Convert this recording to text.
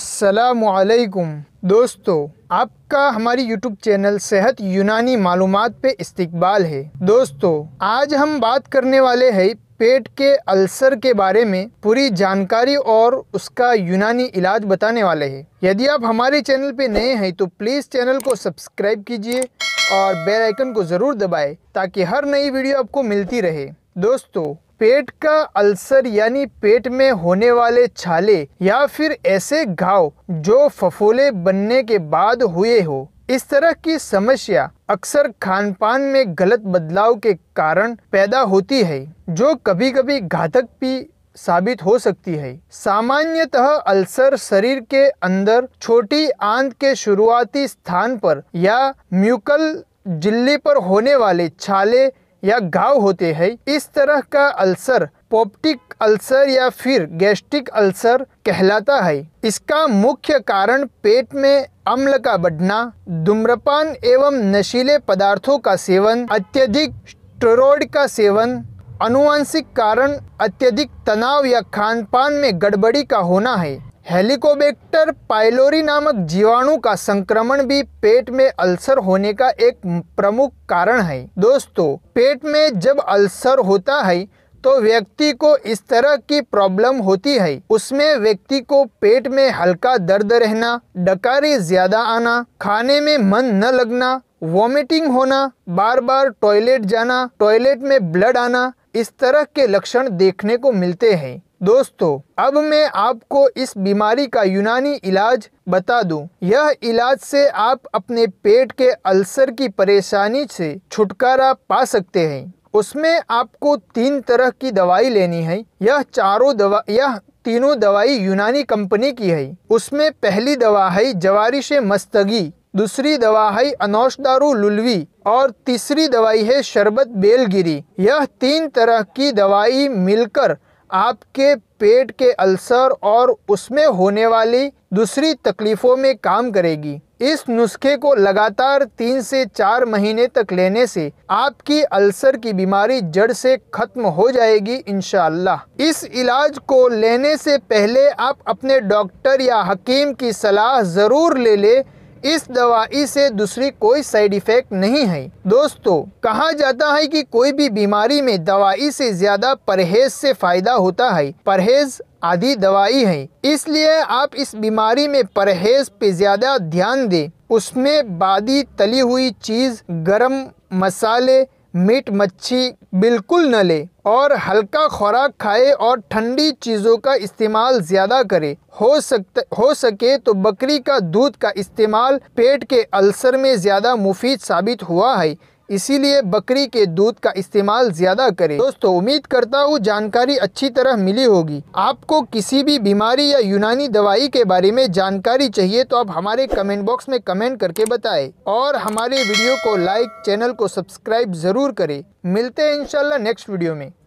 असलकुम दोस्तों आपका हमारी यूट्यूब चैनल सेहत यूनानी मालूम पे इस्तकबाल है दोस्तों आज हम बात करने वाले हैं पेट के अल्सर के बारे में पूरी जानकारी और उसका यूनानी इलाज बताने वाले हैं यदि आप हमारे चैनल पे नए हैं तो प्लीज़ चैनल को सब्सक्राइब कीजिए और बेल आइकन को ज़रूर दबाएं ताकि हर नई वीडियो आपको मिलती रहे दोस्तों पेट का अल्सर यानी पेट में होने वाले छाले या फिर ऐसे घाव जो फफोले बनने के बाद हुए हो इस तरह की समस्या अक्सर खान पान में गलत बदलाव के कारण पैदा होती है जो कभी कभी घातक भी साबित हो सकती है सामान्यतः अल्सर शरीर के अंदर छोटी आंत के शुरुआती स्थान पर या म्यूकल झिल्ली पर होने वाले छाले या घाव होते हैं इस तरह का अल्सर पोप्टिक अल्सर या फिर गैस्ट्रिक अल्सर कहलाता है इसका मुख्य कारण पेट में अम्ल का बढ़ना धूम्रपान एवं नशीले पदार्थों का सेवन अत्यधिक स्टेरॉइड का सेवन अनुवांशिक कारण अत्यधिक तनाव या खान पान में गड़बड़ी का होना है हेलिकोबैक्टर पाइलोरी नामक जीवाणु का संक्रमण भी पेट में अल्सर होने का एक प्रमुख कारण है दोस्तों पेट में जब अल्सर होता है तो व्यक्ति को इस तरह की प्रॉब्लम होती है उसमें व्यक्ति को पेट में हल्का दर्द रहना डकारी ज़्यादा आना खाने में मन न लगना वॉमिटिंग होना बार बार टॉयलेट जाना टॉयलेट में ब्लड आना इस तरह के लक्षण देखने को मिलते हैं दोस्तों अब मैं आपको इस बीमारी का यूनानी इलाज बता दूं। यह इलाज से आप अपने पेट के अल्सर की परेशानी से छुटकारा पा सकते हैं उसमें आपको तीन तरह की दवाई लेनी है यह चारों दवा यह तीनों दवाई यूनानी कंपनी की है उसमें पहली दवा है जवारिश मस्तगी दूसरी दवा है अनौशदारू लुलवी और तीसरी दवाई है शरबत बेलगिरी यह तीन तरह की दवाई मिलकर आपके पेट के अल्सर और उसमें होने वाली दूसरी तकलीफ़ों में काम करेगी इस नुस्खे को लगातार तीन से चार महीने तक लेने से आपकी अल्सर की बीमारी जड़ से ख़त्म हो जाएगी इन इस इलाज को लेने से पहले आप अपने डॉक्टर या हकीम की सलाह ज़रूर ले लें इस दवाई से दूसरी कोई साइड इफ़ेक्ट नहीं है दोस्तों कहा जाता है कि कोई भी बीमारी में दवाई से ज़्यादा परहेज से फ़ायदा होता है परहेज आदि दवाई है इसलिए आप इस बीमारी में परहेज पे ज़्यादा ध्यान दें उसमें बादी तली हुई चीज़ गरम मसाले मीट मच्छी बिल्कुल न ले और हल्का खुराक खाए और ठंडी चीज़ों का इस्तेमाल ज़्यादा करे हो सकते हो सके तो बकरी का दूध का इस्तेमाल पेट के अल्सर में ज़्यादा मुफीद साबित हुआ है इसीलिए बकरी के दूध का इस्तेमाल ज़्यादा करें दोस्तों उम्मीद करता हूँ जानकारी अच्छी तरह मिली होगी आपको किसी भी बीमारी या यूनानी दवाई के बारे में जानकारी चाहिए तो आप हमारे कमेंट बॉक्स में कमेंट करके बताएं और हमारे वीडियो को लाइक चैनल को सब्सक्राइब ज़रूर करें मिलते हैं इंशाल्लाह नेक्स्ट वीडियो में